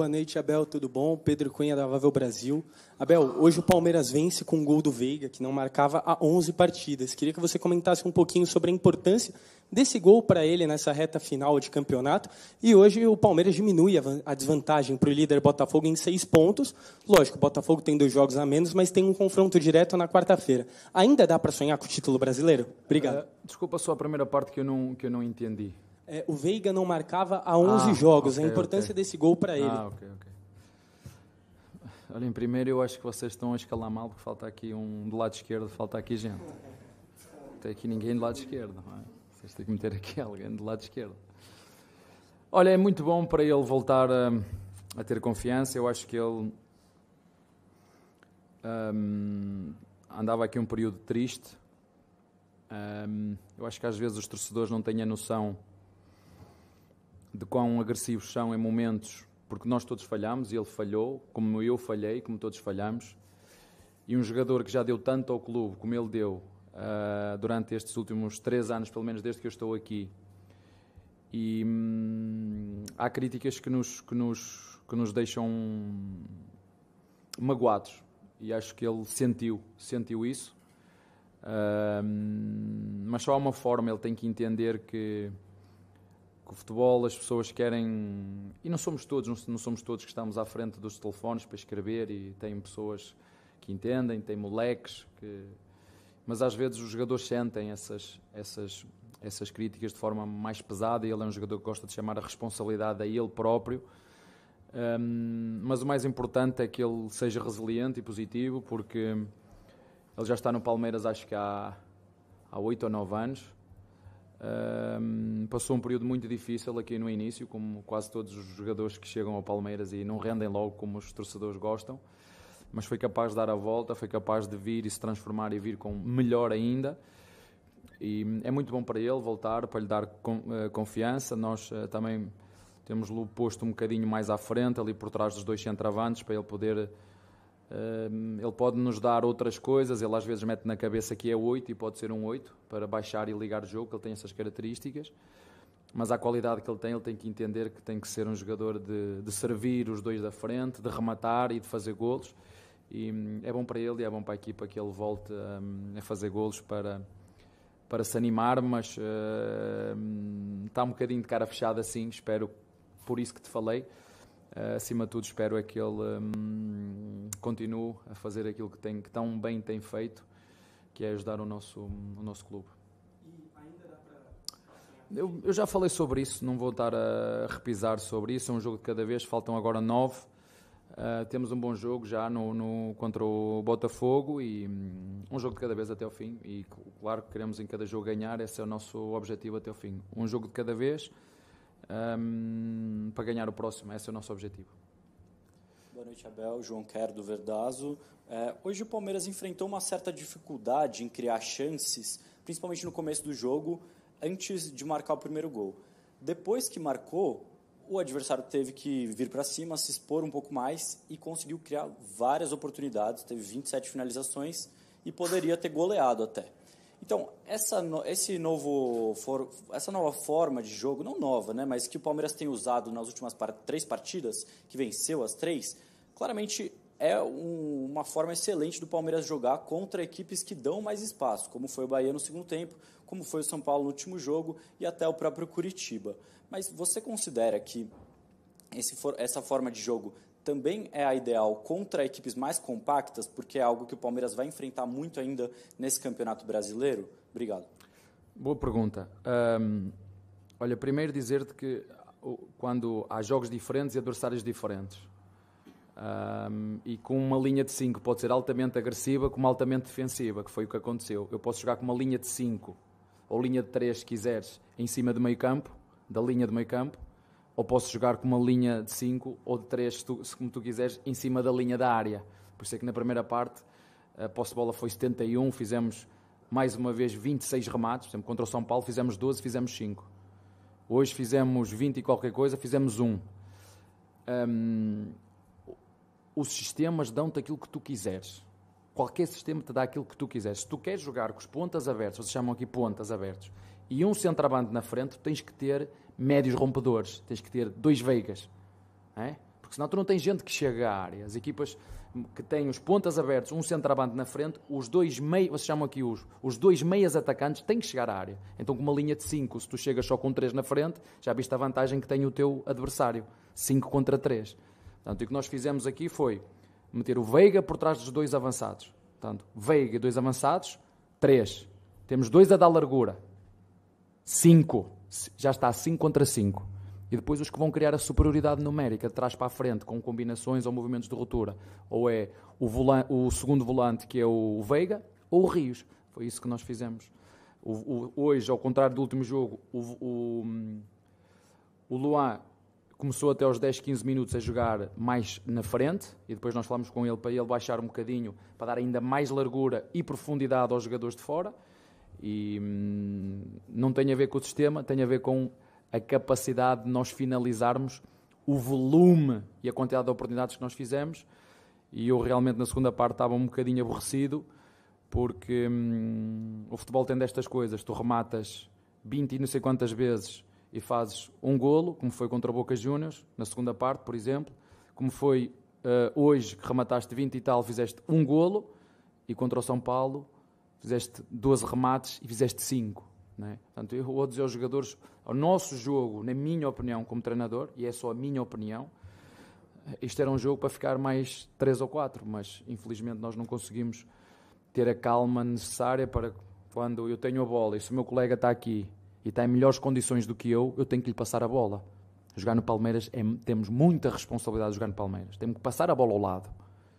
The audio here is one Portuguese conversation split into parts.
Boa noite, Abel, tudo bom? Pedro Cunha, da Vavel Brasil. Abel, hoje o Palmeiras vence com um gol do Veiga, que não marcava há 11 partidas. Queria que você comentasse um pouquinho sobre a importância desse gol para ele nessa reta final de campeonato. E hoje o Palmeiras diminui a desvantagem para o líder Botafogo em seis pontos. Lógico, o Botafogo tem dois jogos a menos, mas tem um confronto direto na quarta-feira. Ainda dá para sonhar com o título brasileiro? Obrigado. Uh, desculpa só a primeira parte que eu não, que eu não entendi é, o Veiga não marcava há 11 ah, jogos. Okay, a importância okay. desse gol para ele. Ah, ok, ok. Olha, em primeiro eu acho que vocês estão a escalar mal, porque falta aqui um do lado esquerdo, falta aqui gente. Não tem aqui ninguém do lado esquerdo, não é? Vocês têm que meter aqui alguém do lado esquerdo. Olha, é muito bom para ele voltar a, hum, a ter confiança. Eu acho que ele um, andava aqui um período triste. Um, eu acho que às vezes os torcedores não têm a noção de quão agressivos são em momentos, porque nós todos falhamos e ele falhou, como eu falhei, como todos falhamos. E um jogador que já deu tanto ao clube como ele deu uh, durante estes últimos três anos, pelo menos desde que eu estou aqui. E hum, há críticas que nos, que nos, que nos deixam magoados. E acho que ele sentiu, sentiu isso. Uh, mas só há uma forma, ele tem que entender que porque o futebol, as pessoas querem. E não somos todos, não somos todos que estamos à frente dos telefones para escrever e tem pessoas que entendem, tem moleques que. Mas às vezes os jogadores sentem essas, essas, essas críticas de forma mais pesada e ele é um jogador que gosta de chamar a responsabilidade a ele próprio. Um, mas o mais importante é que ele seja resiliente e positivo, porque ele já está no Palmeiras acho que há, há ou nove anos um, passou um período muito difícil aqui no início, como quase todos os jogadores que chegam ao Palmeiras e não rendem logo como os torcedores gostam, mas foi capaz de dar a volta, foi capaz de vir e se transformar e vir com melhor ainda. E é muito bom para ele voltar, para lhe dar eh, confiança. Nós uh, também temos-lo posto um bocadinho mais à frente, ali por trás dos dois centravantes, para ele poder ele pode nos dar outras coisas, ele às vezes mete na cabeça que é 8 e pode ser um 8 para baixar e ligar o jogo, ele tem essas características. Mas a qualidade que ele tem, ele tem que entender que tem que ser um jogador de, de servir os dois da frente, de rematar e de fazer golos. E hum, é bom para ele e é bom para a equipa que ele volte a, hum, a fazer golos para, para se animar, mas uh, está um bocadinho de cara fechada assim, espero por isso que te falei. Eh, acima de tudo, espero é que ele hum, continue a fazer aquilo que, tem, que tão bem tem feito, que é ajudar o nosso, o nosso clube. Eu, eu já falei sobre isso, não vou estar a repisar sobre isso. É um jogo de cada vez, faltam agora nove. Uh, temos um bom jogo já no, no contra o Botafogo e um, um jogo de cada vez até o fim. E claro que queremos em cada jogo ganhar, esse é o nosso objetivo até o fim. Um jogo de cada vez um, para ganhar o próximo. Esse é o nosso objetivo. Boa noite, Abel. João Quer do Verdazo. É, hoje o Palmeiras enfrentou uma certa dificuldade em criar chances, principalmente no começo do jogo, antes de marcar o primeiro gol. Depois que marcou, o adversário teve que vir para cima, se expor um pouco mais e conseguiu criar várias oportunidades. Teve 27 finalizações e poderia ter goleado até. Então, essa, esse novo for, essa nova forma de jogo, não nova, né, mas que o Palmeiras tem usado nas últimas três partidas, que venceu as três, claramente é um, uma forma excelente do Palmeiras jogar contra equipes que dão mais espaço, como foi o Bahia no segundo tempo, como foi o São Paulo no último jogo e até o próprio Curitiba. Mas você considera que esse, essa forma de jogo também é a ideal contra equipes mais compactas, porque é algo que o Palmeiras vai enfrentar muito ainda nesse Campeonato Brasileiro? Obrigado. Boa pergunta. Um, olha, primeiro dizer-te que quando há jogos diferentes e adversários diferentes, um, e com uma linha de 5 pode ser altamente agressiva como altamente defensiva, que foi o que aconteceu. Eu posso jogar com uma linha de 5 ou linha de 3, se quiseres, em cima do meio campo, da linha de meio campo, ou posso jogar com uma linha de 5 ou de 3, como tu quiseres, em cima da linha da área. Por isso é que na primeira parte a posse de bola foi 71, fizemos mais uma vez 26 remates, por exemplo, contra o São Paulo fizemos 12, fizemos 5. Hoje fizemos 20 e qualquer coisa, fizemos 1. Um. Hum, os sistemas dão-te aquilo que tu quiseres. Qualquer sistema te dá aquilo que tu quiseres. Se tu queres jogar com os pontas abertos, vocês chamam aqui pontas abertos, e um centroavante na frente, tens que ter médios rompedores, tens que ter dois veigas. É? Porque senão tu não tens gente que chega à área. As equipas que têm os pontas abertos, um centroavante na frente, os dois meias, vocês chamam aqui os, os dois meias atacantes têm que chegar à área. Então com uma linha de 5, se tu chegas só com três na frente, já viste a vantagem que tem o teu adversário. cinco contra três Portanto, o que nós fizemos aqui foi meter o Veiga por trás dos dois avançados. Portanto, Veiga e dois avançados, três Temos dois a dar largura. cinco já está 5 contra 5. E depois os que vão criar a superioridade numérica de trás para a frente, com combinações ou movimentos de ruptura, ou é o, o segundo volante, que é o Veiga, ou o Rios. Foi isso que nós fizemos. O, o, hoje, ao contrário do último jogo, o, o, o Luan começou até aos 10, 15 minutos a jogar mais na frente e depois nós falamos com ele para ele baixar um bocadinho, para dar ainda mais largura e profundidade aos jogadores de fora. E hum, não tem a ver com o sistema, tem a ver com a capacidade de nós finalizarmos o volume e a quantidade de oportunidades que nós fizemos. E eu realmente na segunda parte estava um bocadinho aborrecido, porque hum, o futebol tem destas coisas: tu rematas 20 e não sei quantas vezes e fazes um golo, como foi contra a Boca Juniors, na segunda parte, por exemplo, como foi uh, hoje que remataste 20 e tal, fizeste um golo, e contra o São Paulo fizeste 12 remates e fizeste 5. Né? Portanto, eu vou dizer aos jogadores, ao nosso jogo, na minha opinião como treinador, e é só a minha opinião, isto era um jogo para ficar mais 3 ou 4, mas infelizmente nós não conseguimos ter a calma necessária para quando eu tenho a bola e se o meu colega está aqui e está em melhores condições do que eu, eu tenho que lhe passar a bola. Jogar no Palmeiras, é, temos muita responsabilidade de jogar no Palmeiras. Temos que passar a bola ao lado.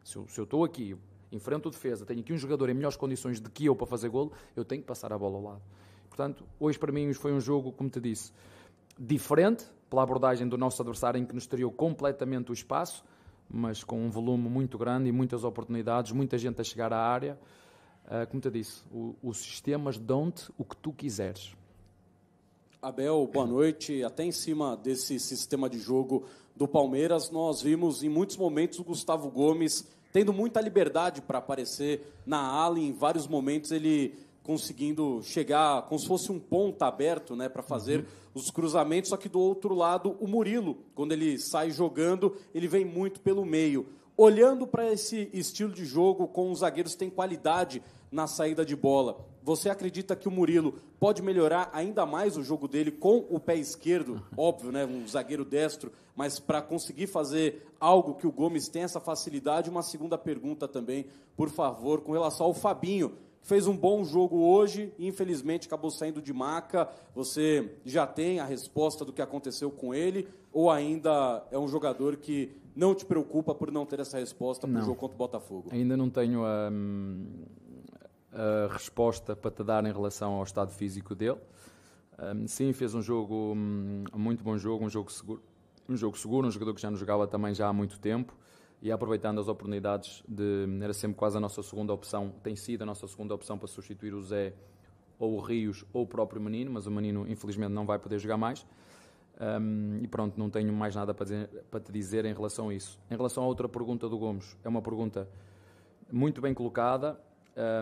Se eu, se eu estou aqui, enfrento o defesa, tenho aqui um jogador em melhores condições do que eu para fazer golo, eu tenho que passar a bola ao lado. Portanto, hoje para mim foi um jogo, como te disse, diferente pela abordagem do nosso adversário em que nos tirou completamente o espaço, mas com um volume muito grande e muitas oportunidades, muita gente a chegar à área. Ah, como te disse, os sistemas dão-te o que tu quiseres. Abel, boa noite. Até em cima desse sistema de jogo do Palmeiras, nós vimos em muitos momentos o Gustavo Gomes tendo muita liberdade para aparecer na ala em vários momentos ele conseguindo chegar como se fosse um ponta aberto, né, para fazer uhum. os cruzamentos, só que do outro lado o Murilo, quando ele sai jogando, ele vem muito pelo meio olhando para esse estilo de jogo com os zagueiros que têm qualidade na saída de bola, você acredita que o Murilo pode melhorar ainda mais o jogo dele com o pé esquerdo? Óbvio, né? Um zagueiro destro, mas para conseguir fazer algo que o Gomes tem essa facilidade, uma segunda pergunta também, por favor, com relação ao Fabinho. Fez um bom jogo hoje, e infelizmente acabou saindo de maca. Você já tem a resposta do que aconteceu com ele? Ou ainda é um jogador que não te preocupa por não ter essa resposta para o jogo contra o Botafogo? Ainda não tenho a, hum, a, resposta para te dar em relação ao estado físico dele. Um, sim, fez um jogo, um muito bom jogo, um jogo seguro, um jogo seguro, um jogador que já não jogava também já há muito tempo e aproveitando as oportunidades de hum, era sempre quase a nossa segunda opção, tem sido a nossa segunda opção para substituir o Zé ou o Rios ou o próprio Menino, mas o Menino infelizmente não vai poder jogar mais. Um, e pronto, não tenho mais nada para, dizer, para te dizer em relação a isso. Em relação à outra pergunta do Gomes, é uma pergunta muito bem colocada.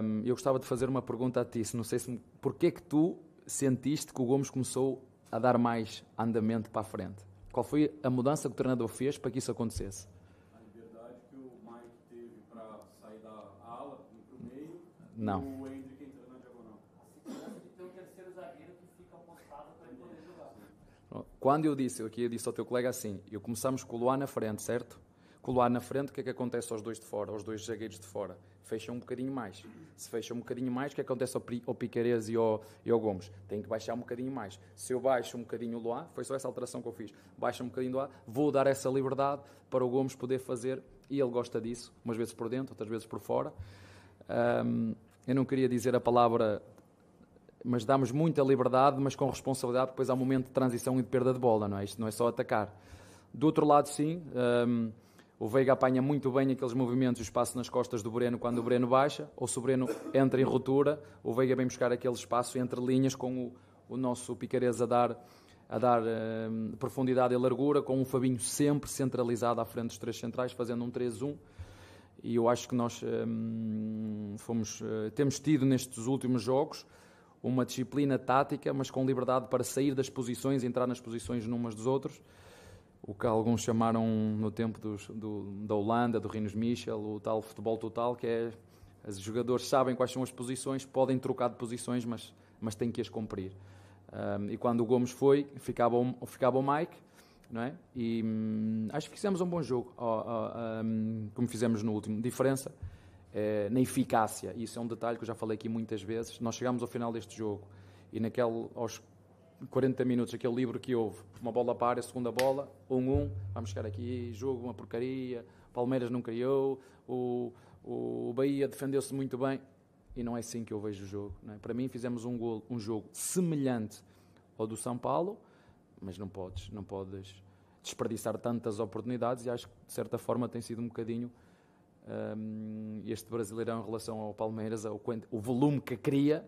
Um, eu gostava de fazer uma pergunta a ti. Se não sei se porquê que tu sentiste que o Gomes começou a dar mais andamento para a frente? Qual foi a mudança que o treinador fez para que isso acontecesse? A liberdade que o Mike teve para sair da ala para o meio. Não. Quando eu disse, eu aqui disse ao teu colega assim, eu começamos com o Luan na frente, certo? Com o Luan na frente, o que é que acontece aos dois de fora, aos dois zagueiros de fora? Fecham um bocadinho mais. Se fecham um bocadinho mais, o que é que acontece ao, ao e ao, e ao Gomes? Tem que baixar um bocadinho mais. Se eu baixo um bocadinho o Luan, foi só essa alteração que eu fiz, baixo um bocadinho o Luan, vou dar essa liberdade para o Gomes poder fazer, e ele gosta disso, umas vezes por dentro, outras vezes por fora. Um, eu não queria dizer a palavra mas damos muita liberdade, mas com responsabilidade, depois há um momento de transição e de perda de bola, não é? Isto não é só atacar. Do outro lado, sim, um, o Veiga apanha muito bem aqueles movimentos, o espaço nas costas do Breno quando o Breno baixa, ou se o Breno entra em ruptura, o Veiga vem buscar aquele espaço entre linhas com o, o nosso Picareza a dar, a dar um, profundidade e largura, com o Fabinho sempre centralizado à frente dos três centrais, fazendo um 3-1 e eu acho que nós hum, fomos, eh, temos tido nestes últimos jogos uma disciplina tática, mas com liberdade para sair das posições, entrar nas posições numas dos outros. O que alguns chamaram no tempo dos, do, da Holanda, do Reinos Michel, o tal futebol total, que é os jogadores sabem quais são as posições, podem trocar de posições, mas, mas têm que as cumprir. Um, e quando o Gomes foi, ficava o, ficava o Mike, não é? E hum, acho que fizemos um bom jogo, um, como fizemos no último. Diferença, eh, na eficácia. Isso é um detalhe que eu já falei aqui muitas vezes. Nós chegámos ao final deste jogo e naquele, aos 40 minutos, aquele livro que houve, uma bola para a segunda bola, 1-1, um, um, vamos chegar aqui, jogo uma porcaria, Palmeiras não criou, o, o Bahia defendeu-se muito bem. E não é assim que eu vejo o jogo. É? Para mim, fizemos um, golo, um jogo semelhante ao do São Paulo, mas não podes, não podes desperdiçar tantas oportunidades e acho que de certa forma tem sido um bocadinho um, este Brasileirão em relação ao Palmeiras, ao o volume que cria,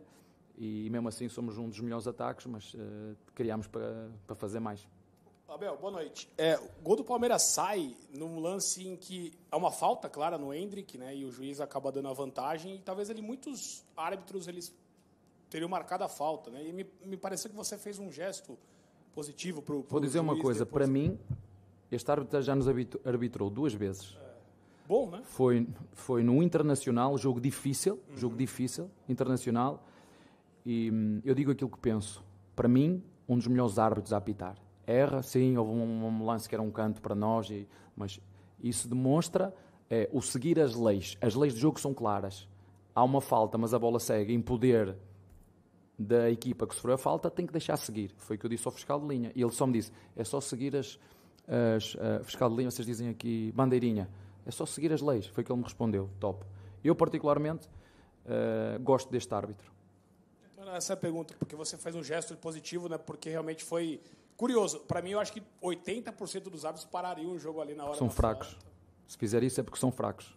e mesmo assim somos um dos melhores ataques, mas uh, eh, criámos para, para fazer mais. Abel, boa noite. É, o gol do Palmeiras sai num lance em que há uma falta clara no Hendrick, né? E o juiz acaba dando a vantagem. E talvez ele, muitos árbitros, eles teriam marcado a falta, né? E me, me pareceu que você fez um gesto positivo para o. Vou dizer uma coisa. Depois... Para mim, este árbitro já nos arbitrou duas vezes. Bom, né? Foi, foi no Internacional, jogo difícil, uhum. jogo difícil, internacional. E hum, eu digo aquilo que penso. Para mim, um dos melhores árbitros a apitar. Erra, sim, houve um, um lance que era um canto para nós, e, mas isso demonstra é, o seguir as leis. As leis do jogo são claras. Há uma falta, mas a bola segue em poder da equipa que sofreu a falta, tem que deixar seguir. Foi o que eu disse ao fiscal de linha. E ele só me disse: é só seguir as. as uh, fiscal de linha, vocês dizem aqui bandeirinha é só seguir as leis. Foi o que ele me respondeu. Top. Eu, particularmente, uh, gosto deste árbitro. Essa é pergunta, porque você fez um gesto positivo, né? porque realmente foi curioso. Para mim, eu acho que 80% dos árbitros parariam o jogo ali na hora. São fracos. Se fizer isso é porque são fracos.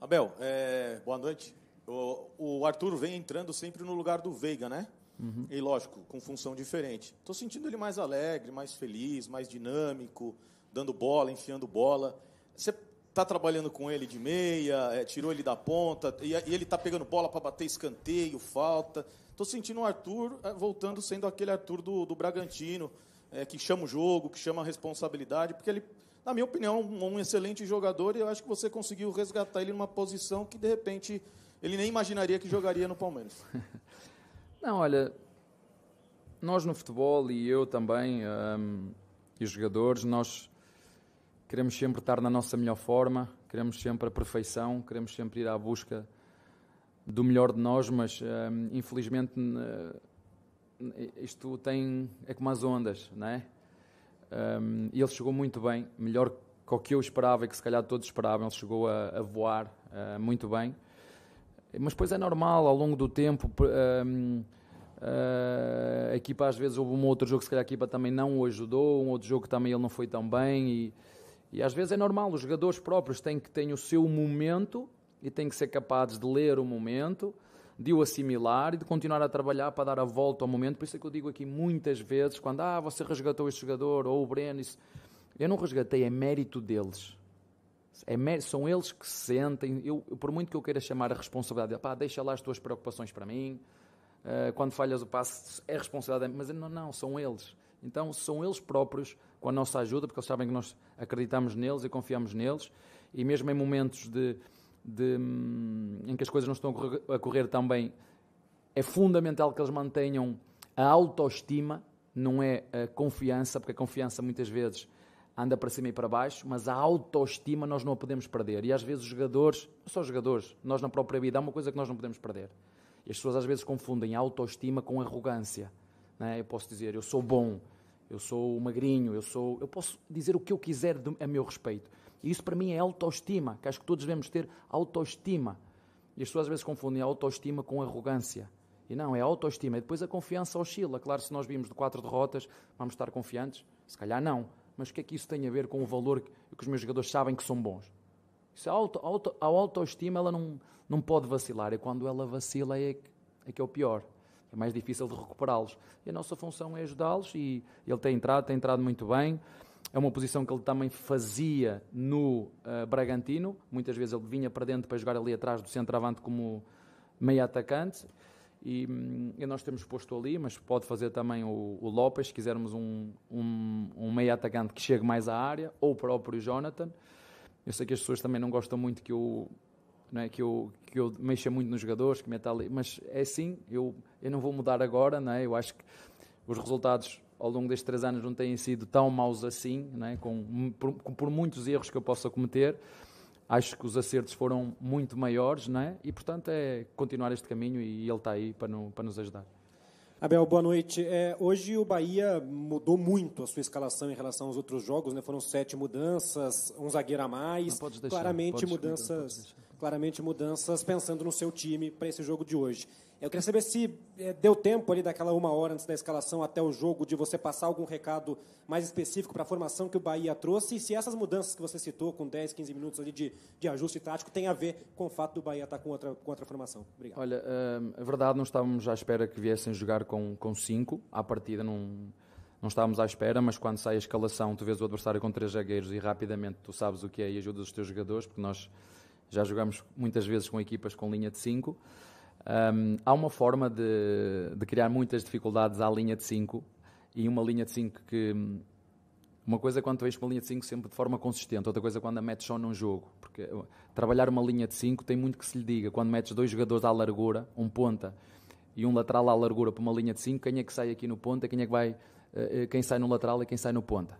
Abel, é... boa noite. O, o Arthur vem entrando sempre no lugar do Veiga, né? Uhum. E lógico, com função diferente. Estou sentindo ele mais alegre, mais feliz, mais dinâmico, dando bola, enfiando bola. Você está trabalhando com ele de meia, é, tirou ele da ponta, e, e ele está pegando bola para bater escanteio, falta. Estou sentindo o Arthur é, voltando sendo aquele Arthur do, do Bragantino, é, que chama o jogo, que chama a responsabilidade, porque ele, na minha opinião, um, um excelente jogador e eu acho que você conseguiu resgatar ele numa posição que, de repente, ele nem imaginaria que jogaria no Palmeiras. Não, olha, nós no futebol e eu também, um, e os jogadores, nós Queremos sempre estar na nossa melhor forma, queremos sempre a perfeição, queremos sempre ir à busca do melhor de nós, mas hum, infelizmente eh, isto tem é como as ondas, não é? Um, ele chegou muito bem, melhor que o que eu esperava e que se calhar todos esperavam. Ele chegou a, a voar uh, muito bem. Mas depois é normal, ao longo do tempo, um, uh, eh, a equipa às vezes houve um outro jogo que se calhar a equipa também não o ajudou, um outro jogo que também ele não foi tão bem e e às vezes é normal, os jogadores próprios têm que ter o seu momento e têm que ser capazes de ler o momento, de o assimilar e de continuar a trabalhar para dar a volta ao momento. Por isso é que eu digo aqui muitas vezes, quando ah, você resgatou este jogador, ou o Breno, isso... eu não resgatei, é mérito deles. É mérito, são eles que sentem, eu, por muito que eu queira chamar a responsabilidade, pá, deixa lá as tuas preocupações para mim, eh, quando falhas o passo é responsabilidade, mas não, não, são eles. Então são eles próprios, com a nossa ajuda, porque eles sabem que nós acreditamos neles e confiamos neles, e mesmo em momentos de, de hum, em que as coisas não estão a correr, a correr tão bem, é fundamental que eles mantenham a autoestima, não é a confiança, porque a confiança muitas vezes anda para cima e para baixo, mas a autoestima nós não a podemos perder. E às vezes os jogadores, não só os jogadores, nós na própria vida, há uma coisa que nós não podemos perder. E as pessoas às vezes confundem a autoestima com a arrogância. É? Eu posso dizer, eu sou bom, eu sou magrinho, eu sou. Eu posso dizer o que eu quiser a meu respeito. E isso para mim é autoestima, que acho que todos devemos ter autoestima. E as pessoas às vezes confundem a autoestima com arrogância. E não, é a autoestima. E depois a confiança oscila. Claro, se nós vimos de quatro derrotas, vamos estar confiantes? Se calhar não. Mas o que é que isso tem a ver com o valor que, que os meus jogadores sabem que são bons? Isso, a, auto, auto, a autoestima ela não, não pode vacilar. E quando ela vacila é, é que é o pior é mais difícil de recuperá-los. E a nossa função é ajudá-los e ele tem entrado, tem entrado muito bem. É uma posição que ele também fazia no uh, Bragantino. Muitas vezes ele vinha para dentro para jogar ali atrás do centroavante como meio atacante. E, hum, e, nós temos posto ali, mas pode fazer também o, o Lopes, se quisermos um, um, um meio atacante que chegue mais à área, ou o próprio Jonathan. Eu sei que as pessoas também não gostam muito que eu, não é, que eu, que eu mexa muito nos jogadores, que meta ali, mas é assim, eu eu não vou mudar agora, não é? eu acho que os resultados ao longo destes três anos não têm sido tão maus assim, não é? com, por, por muitos erros que eu possa cometer. Acho que os acertos foram muito maiores, não é? e portanto é continuar este caminho e ele está aí para, no, para nos ajudar. Abel, boa noite. É, hoje o Bahia mudou muito a sua escalação em relação aos outros jogos, né? Foram sete mudanças, um zagueiro a mais. Deixar, claramente mudanças, claramente mudanças pensando no seu time para esse jogo de hoje. Eu queria saber se eh, deu tempo ali daquela uma hora antes da escalação até o jogo de você passar algum recado mais específico para a formação que o Bahia trouxe e se essas mudanças que você citou com 10, 15 minutos ali de, de ajuste tático tem a ver com o fato do Bahia estar tá com outra, com outra formação. Obrigado. Olha, a eh, é verdade, não estávamos à espera que viessem jogar com com cinco à partida não, não estávamos à espera, mas quando sai a escalação tu vês o adversário com três zagueiros e rapidamente tu sabes o que é e ajudas os teus jogadores porque nós já jogamos muitas vezes com equipas com linha de cinco. Um, há uma forma de, de, criar muitas dificuldades à linha de 5 e uma linha de 5 que. Uma coisa é quando tens uma linha de 5 sempre de forma consistente, outra coisa é quando a metes só num jogo. Porque uh, trabalhar uma linha de 5 tem muito que se lhe diga. Quando metes dois jogadores à largura, um ponta e um lateral à largura para uma linha de 5, quem é que sai aqui no ponta, quem é que vai. Uh, uh, quem sai no lateral e quem sai no ponta.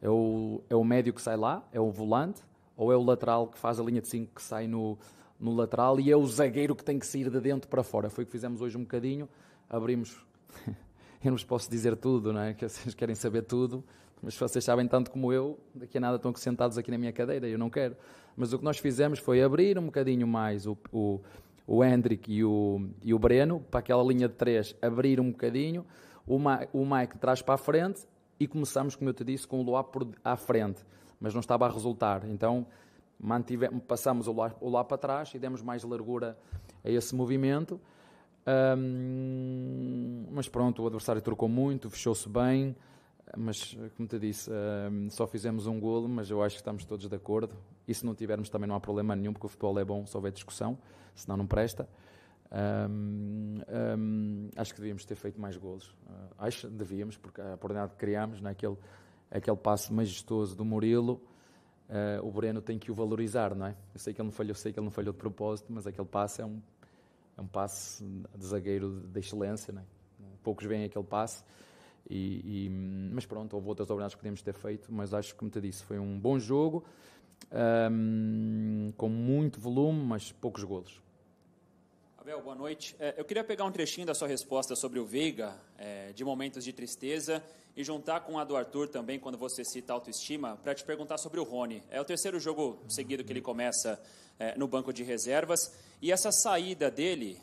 É o, é o médio que sai lá, é o volante, ou é o lateral que faz a linha de 5 que sai no, no lateral e é o zagueiro que tem que sair de dentro para fora. Foi o que fizemos hoje um bocadinho. Abrimos. eu não vos posso dizer tudo, não é? Que vocês querem saber tudo, mas se vocês sabem tanto como eu, daqui a nada estão sentados aqui na minha cadeira, eu não quero. Mas o que nós fizemos foi abrir um bocadinho mais o, o, o Hendrick e o, e o Breno para aquela linha de três, abrir um bocadinho, o, Ma, o Mike traz para a frente e começamos, como eu te disse, com o Luá à frente, mas não estava a resultar. Então mantivemos passamos o lá, o lá para trás e demos mais largura a esse movimento. Um, mas pronto, o adversário trocou muito, fechou-se bem, mas como te disse, um, só fizemos um golo, mas eu acho que estamos todos de acordo. E se não tivermos também não há problema nenhum, porque o futebol é bom, se houver discussão, senão não presta. Um, acho que devíamos ter feito mais golos. Uh, acho que devíamos, porque a oportunidade que criámos, naquele né, aquele passo majestoso do Murilo, Uh, o Breno tem que o valorizar, não é? Eu sei que ele não falhou, sei que ele não falhou de propósito, mas aquele passe é um, é um passe de zagueiro de, de excelência, não é? Poucos veem aquele passe. E, e, mas pronto, houve outras oportunidades que podíamos ter feito, mas acho que, como te disse, foi um bom jogo, um, ah, com muito volume, mas poucos golos. Abel, boa noite. É, eu queria pegar um trechinho da sua resposta sobre o Veiga, é, de momentos de tristeza, e juntar com a do Arthur também, quando você cita autoestima, para te perguntar sobre o Rony. É o terceiro jogo seguido que ele começa é, no banco de reservas, e essa saída dele,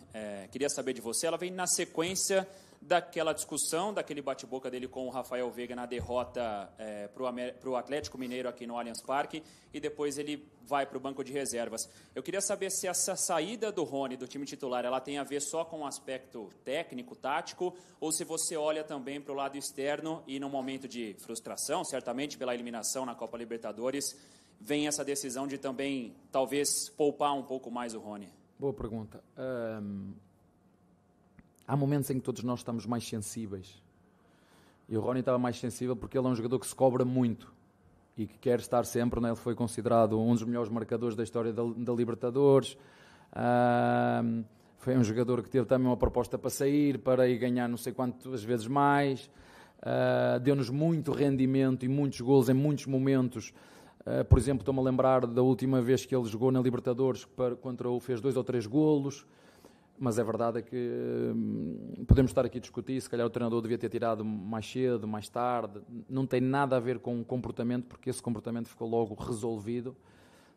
queria saber de você, ela vem na sequência daquela discussão, daquele bate-boca dele com o Rafael Veiga na derrota é, para o Atlético Mineiro aqui no Allianz Parque, e depois ele vai para o banco de reservas. Eu queria saber se essa saída do Rony, do time titular, ela tem a ver só com o aspecto técnico, tático, ou se você olha também para o lado externo e, num momento de frustração, certamente pela eliminação na Copa Libertadores, vem essa decisão de também, talvez, poupar um pouco mais o Rony? Boa pergunta. Um, Há momentos em que todos nós estamos mais sensíveis. E o Rony estava mais sensível porque ele é um jogador que se cobra muito e que quer estar sempre. Né? Ele foi considerado um dos melhores marcadores da história da, da Libertadores. Uh, foi um jogador que teve também uma proposta para sair, para ir ganhar não sei quantas vezes mais. Uh, Deu-nos muito rendimento e muitos gols em muitos momentos. Uh, por exemplo, estou-me a lembrar da última vez que ele jogou na Libertadores, para, contra o fez dois ou três golos mas é verdade que hum, podemos estar aqui a discutir, se calhar o treinador devia ter tirado mais cedo, mais tarde, não tem nada a ver com o comportamento, porque esse comportamento ficou logo resolvido,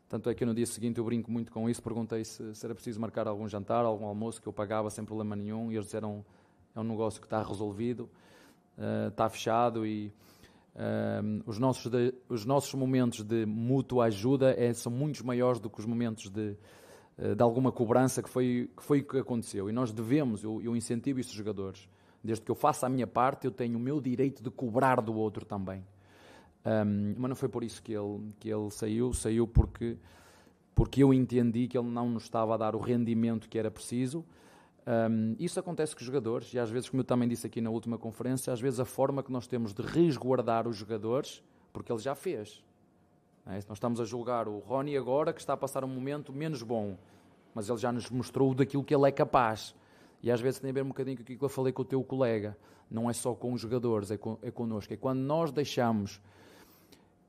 tanto é que no dia seguinte eu brinco muito com isso, perguntei se, se era preciso marcar algum jantar, algum almoço, que eu pagava sem problema nenhum, e eles disseram, é um negócio que está resolvido, eh, está fechado, e hum, os, nossos de, os nossos momentos de mútua ajuda é, são muitos maiores do que os momentos de eh, de alguma cobrança que foi, que foi o que aconteceu. E nós devemos, eu, eu incentivo estes jogadores, desde que eu faça a minha parte, eu tenho o meu direito de cobrar do outro também. Um, mas não foi por isso que ele, que ele saiu, saiu porque, porque eu entendi que ele não nos estava a dar o rendimento que era preciso. Um, isso acontece com os jogadores, e às vezes, como eu também disse aqui na última conferência, às vezes a forma que nós temos de resguardar os jogadores, porque ele já fez, é? Nós estamos a julgar o Rony agora, que está a passar um momento menos bom, mas ele já nos mostrou daquilo que ele é capaz. E às vezes tem a ver um bocadinho com aquilo que eu falei com o teu colega. Não é só com os jogadores, é, con é connosco. É quando nós deixamos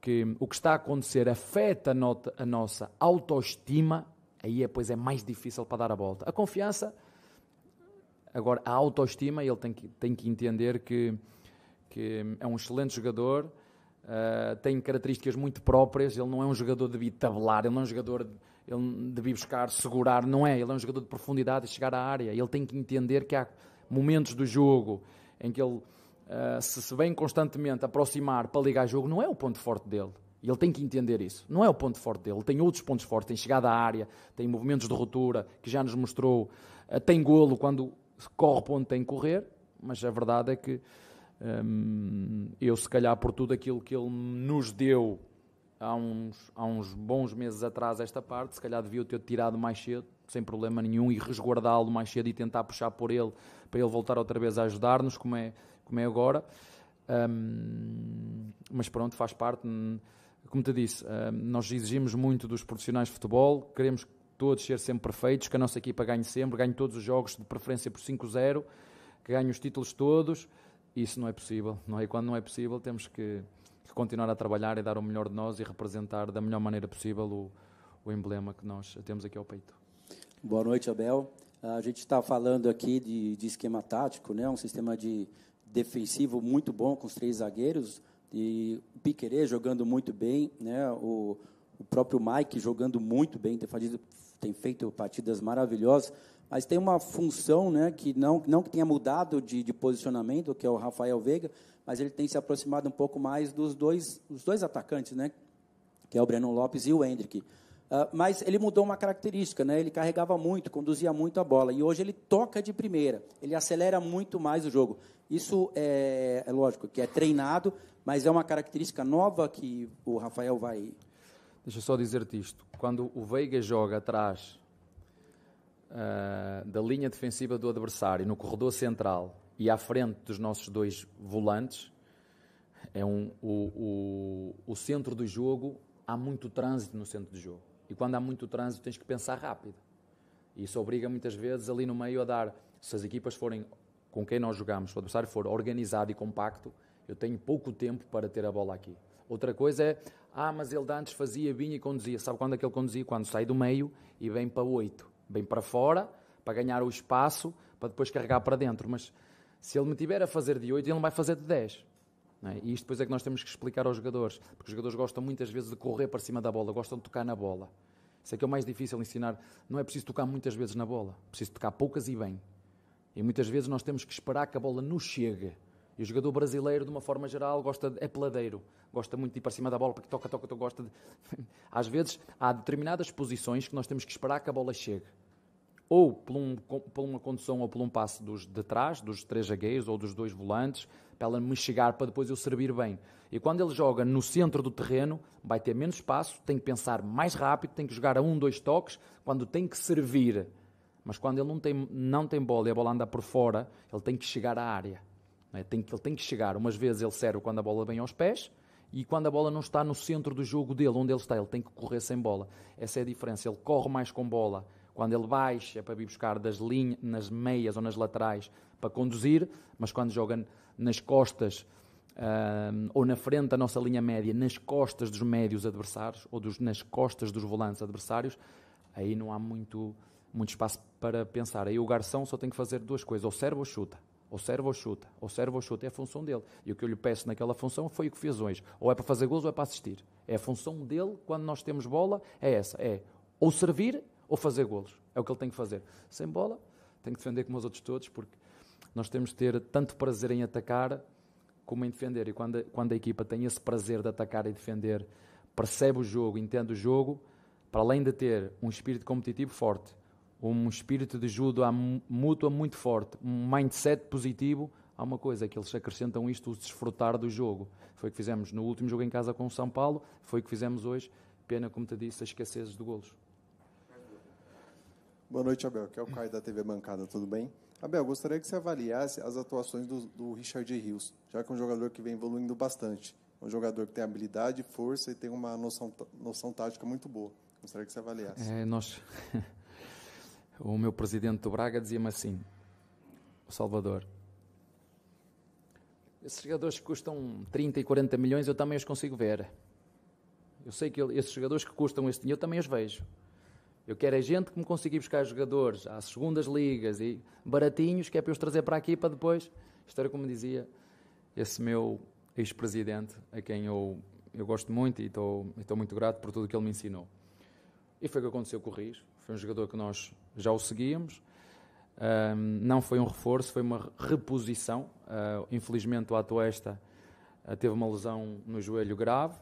que o que está a acontecer afeta a, a nossa autoestima, aí é, pois é mais difícil para dar a volta. A confiança, agora a autoestima, ele tem que, tem que entender que, que é um excelente jogador, Uh, tem características muito próprias. Ele não é um jogador de tabelar, ele não é um jogador de, ele de buscar, segurar, não é. Ele é um jogador de profundidade, e chegar à área. Ele tem que entender que há momentos do jogo em que ele uh, se, vem constantemente aproximar para ligar jogo, não é o ponto forte dele. ele tem que entender isso. Não é o ponto forte dele. tem outros pontos fortes. Tem chegada à área, tem movimentos de ruptura, que já nos mostrou. Ah, tem golo quando corre para onde tem que correr. Mas a verdade é que eu, se calhar, por tudo aquilo que ele nos deu há uns, há uns bons meses atrás, esta parte, se calhar devia ter tirado mais cedo, sem problema nenhum, e resguardá-lo mais cedo e tentar puxar por ele para ele voltar outra vez a ajudar-nos, como é, como é agora. Hum, mas pronto, faz parte. Como te disse, nós exigimos muito dos profissionais de futebol, queremos todos ser sempre perfeitos, que a nossa equipa ganhe sempre, ganhe todos os jogos, de preferência por 5-0, que ganhe os títulos todos isso não é possível, não é? E quando não é possível, temos que, que, continuar a trabalhar e dar o melhor de nós e representar da melhor maneira possível o, o emblema que nós temos aqui ao peito. Boa noite, Abel. Ah, a gente está falando aqui de, de, esquema tático, né? Um sistema de defensivo muito bom com os três zagueiros e o Piquerez jogando muito bem, né? O, o próprio Mike jogando muito bem, tem, feito partidas maravilhosas, mas tem uma função né, que não, não que tenha mudado de, de posicionamento, que é o Rafael Veiga, mas ele tem se aproximado um pouco mais dos dois, dos dois atacantes, né, que é o Breno Lopes e o Hendrick. Uh, mas ele mudou uma característica, né? ele carregava muito, conduzia muito a bola, e hoje ele toca de primeira, ele acelera muito mais o jogo. Isso é, é lógico que é treinado, mas é uma característica nova que o Rafael vai. Deixa eu só dizer-te isto: quando o Veiga joga atrás uh, da linha defensiva do adversário no corredor central e à frente dos nossos dois volantes, é um, o, o, o centro do jogo, há muito trânsito no centro do jogo. E quando há muito trânsito, tens que pensar rápido. isso obriga muitas vezes ali no meio a dar. Se as equipas forem com quem nós jogamos, se o adversário for organizado e compacto, eu tenho pouco tempo para ter a bola aqui. Outra coisa é, ah, mas ele antes fazia, vinha e conduzia. Sabe quando é que ele conduzia? Quando sai do meio e vem para oito bem para fora, para ganhar o espaço, para depois carregar para dentro. Mas se ele me tiver a fazer de 8, ele não vai fazer de 10. É? E isto depois é que nós temos que explicar aos jogadores, porque os jogadores gostam muitas vezes de correr para cima da bola, gostam de tocar na bola. Isso é que é o mais difícil ensinar. Não é preciso tocar muitas vezes na bola, é preciso tocar poucas e bem. E muitas vezes nós temos que esperar que a bola nos chegue. E o jogador brasileiro, de uma forma geral, gosta de, é peladeiro, gosta muito de ir para cima da bola, porque toca, toca, toca, gosta de... Às vezes, há determinadas posições que nós temos que esperar que a bola chegue. Ou por, um, por uma condução ou por um passo dos de trás, dos três zagueiros ou dos dois volantes, para ela me chegar, para depois eu servir bem. E quando ele joga no centro do terreno, vai ter menos espaço, tem que pensar mais rápido, tem que jogar a um, dois toques, quando tem que servir. Mas quando ele não tem, não tem bola e a bola anda por fora, ele tem que chegar à área né? Tem que, ele tem que chegar. Umas vezes ele serve quando a bola vem aos pés e quando a bola não está no centro do jogo dele, onde ele está, ele tem que correr sem bola. Essa é a diferença. Ele corre mais com bola quando ele baixa para vir buscar das linhas, nas meias ou nas laterais para conduzir, mas quando joga nas costas ah, ou na frente da nossa linha média, nas costas dos médios adversários ou dos, nas costas dos volantes adversários, aí não há muito, muito espaço para pensar. Aí o garçom só tem que fazer duas coisas: ou serve ou chuta. Ou serve ou chuta, ou serve ou chuta, é a função dele. E o que eu lhe peço naquela função foi o que fez hoje. Ou é para fazer gols ou é para assistir. É a função dele, quando nós temos bola, é essa. É ou servir ou fazer golos. É o que ele tem que fazer. Sem bola, tem que defender como os outros todos, porque nós temos de ter tanto prazer em atacar como em defender. E quando, quando a equipa tem esse prazer de atacar e defender, percebe o jogo, entende o jogo, para além de ter um espírito competitivo forte, um espírito de ajuda mútua muito forte, um mindset positivo. Há uma coisa que eles acrescentam isto, o desfrutar do jogo. Foi o que fizemos no último jogo em casa com o São Paulo, foi o que fizemos hoje. Pena, como te disse, a escassez de golos. Boa noite, Abel. Aqui é o Caio da TV Bancada, tudo bem? Abel, gostaria que você avaliasse as atuações do, do Richard Rios, já que é um jogador que vem evoluindo bastante. É um jogador que tem habilidade, força e tem uma noção, noção tática muito boa. Gostaria que você avaliasse. É, nós o meu presidente do Braga dizia-me assim: O Salvador, esses jogadores que custam 30 e 40 milhões, eu também os consigo ver. Eu sei que esses jogadores que custam este dinheiro, eu também os vejo. Eu quero é gente que me consiga buscar jogadores às segundas ligas e baratinhos, que é para os trazer para aqui para depois. Isto era como dizia esse meu ex-presidente, a quem eu, eu gosto muito e estou, estou muito grato por tudo que ele me ensinou. E foi o que aconteceu com o Riz. Foi um jogador que nós já o seguíamos. não foi um reforço, foi uma reposição. Uh, infelizmente, o Atuesta ah, teve uma lesão no joelho grave.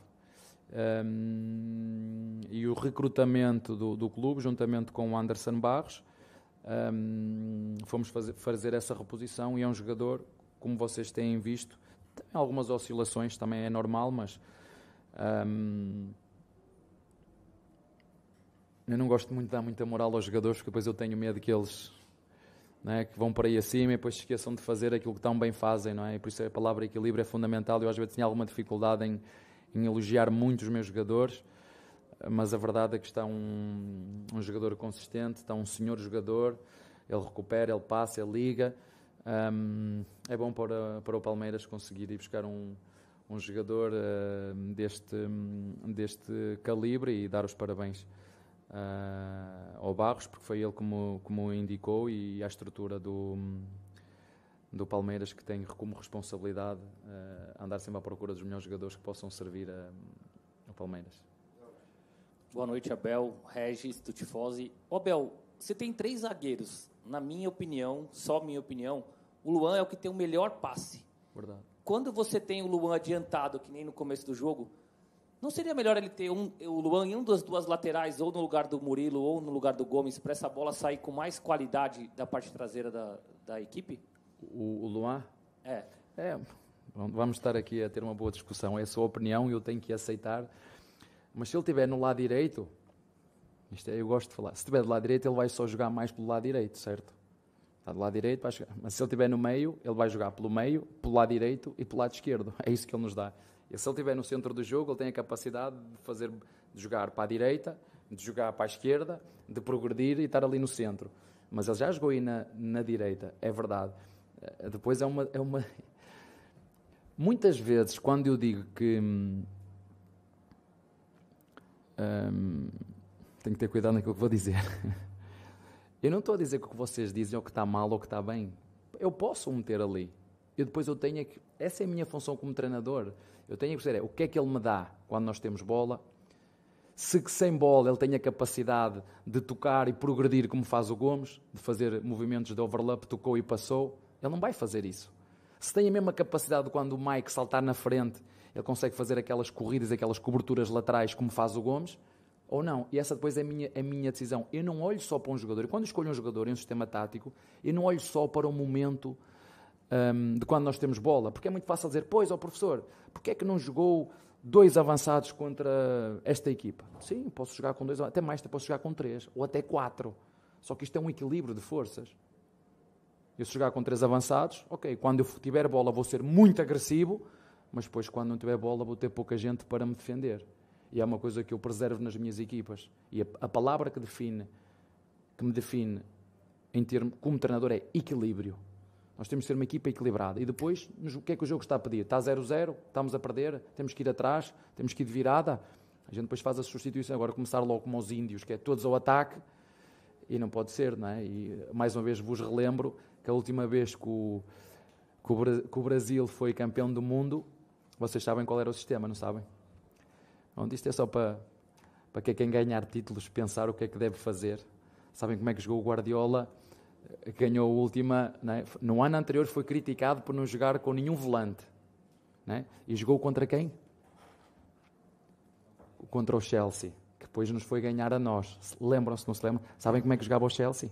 Um, e o recrutamento do, do, clube, juntamente com o Anderson Barros, um, fomos fazer, fazer essa reposição. E é um jogador, como vocês têm visto, tem algumas oscilações, também é normal, mas. Um, eu não gosto muito de dar muita moral aos jogadores, porque depois eu tenho medo que eles é? que vão para aí acima e depois se esqueçam de fazer aquilo que tão bem fazem, não é? E por isso a palavra equilíbrio é fundamental. Eu às vezes tinha alguma dificuldade em, em elogiar muito os meus jogadores, mas a verdade é que está um, um jogador consistente, está um senhor jogador, ele recupera, ele passa, ele liga. Um, é bom para, para o Palmeiras conseguir ir buscar um, um jogador uh, deste, hum, deste calibre e dar os parabéns uh, ao Barros, porque foi ele que como indicou, e a estrutura do, do Palmeiras, que tem como responsabilidade uh, andar sempre à procura dos melhores jogadores que possam servir ao Palmeiras. Boa noite, Abel, Regis, Tutifose. Ô, Abel, você tem três zagueiros. Na minha opinião, só minha opinião, o Luan é o que tem o melhor passe. Verdade. Quando você tem o Luan adiantado, que nem no começo do jogo, não seria melhor ele ter um, o Luan em uma das duas laterais, ou no lugar do Murilo, ou no lugar do Gomes, para essa bola sair com mais qualidade da parte traseira da, da equipe? O, o Luan? É. É, vamos estar aqui a ter uma boa discussão. É a sua opinião e eu tenho que aceitar. Mas se ele estiver no lado direito, isto é, eu gosto de falar, se estiver do lado direito, ele vai só jogar mais pelo lado direito, certo? Está do lado direito, vai chegar. Mas se ele estiver no meio, ele vai jogar pelo meio, pelo lado direito e pelo lado esquerdo. É isso que ele nos dá. E se ele estiver no centro do jogo, ele tem a capacidade de fazer, de jogar para a direita, de jogar para a esquerda, de progredir e estar ali no centro. Mas ele já jogou aí na, na direita, é verdade. Eh, depois é uma, é uma. Muitas vezes, quando eu digo que. Hum, hum, tenho que ter cuidado naquilo que vou dizer. Eu não estou a dizer que o que vocês dizem é o que está mal ou o que está bem. Eu posso meter ali. E depois eu tenho é que. Essa é a minha função como treinador. Eu tenho que dizer é o que é que ele me dá quando nós temos bola. Se sem bola ele tem a capacidade de tocar e progredir como faz o Gomes, de fazer movimentos de overlap, tocou e passou, ele não vai fazer isso. Se tem a mesma capacidade quando o Mike saltar na frente, ele consegue fazer aquelas corridas, aquelas coberturas laterais como faz o Gomes, ou não. E essa depois é a minha, minha decisão. Eu não olho só para um jogador. quando escolho um jogador em um sistema tático, eu não olho só para o momento um, de quando nós temos bola. Porque é muito fácil dizer, pois, ó oh, professor, porque é que não jogou dois avançados contra esta equipa? Sim, posso jogar com dois, até mais, posso jogar com três, ou até quatro. Só que isto é um equilíbrio de forças. Eu se jogar com três avançados, ok, quando eu tiver bola vou ser muito agressivo, mas depois quando não tiver bola vou ter pouca gente para me defender e é uma coisa que eu preservo nas minhas equipas. E a, a palavra que define, que me define em termo, como treinador é equilíbrio. Nós temos de ser uma equipa equilibrada. E depois, o que é que o jogo está a pedir? Está 0-0, estamos a perder, temos que ir atrás, temos que ir de virada. A gente depois faz a substituição. Agora começar logo como os índios, que é todos ao ataque, e não pode ser, não é? E mais uma vez vos relembro que a última vez que o, que o Brasil foi campeão do mundo, vocês sabem qual era o sistema, não sabem? Onde isto é só para, para que quem ganhar títulos pensar o que é que deve fazer. Sabem como é que jogou o Guardiola? Ganhou a última. É? No ano anterior foi criticado por não jogar com nenhum volante. né? E jogou contra quem? Contra o Chelsea, que depois nos foi ganhar a nós. Lembram-se, não se lembram? Sabem como é que jogava o Chelsea?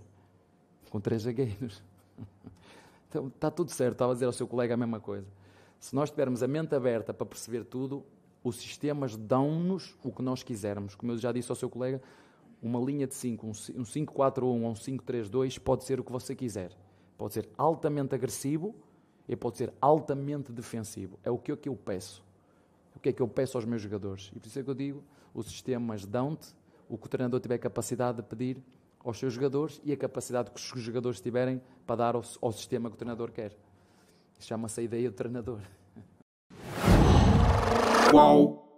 Com três zagueiros. Então, está tudo certo. Estava a dizer ao seu colega a mesma coisa. Se nós tivermos a mente aberta para perceber tudo, os sistemas dão-nos o que nós quisermos. Como eu já disse ao seu colega, uma linha de 5, um 5-4-1 ou um 5-3-2 pode ser o que você quiser. Pode ser altamente agressivo e pode ser altamente defensivo. É o que, é que eu peço. O que é que eu peço aos meus jogadores? E por isso é que eu digo, os sistemas dão-te o que o treinador tiver capacidade de pedir aos seus jogadores e a capacidade que os jogadores tiverem para dar ao, ao sistema que o treinador quer. Chama-se a ideia do treinador qual.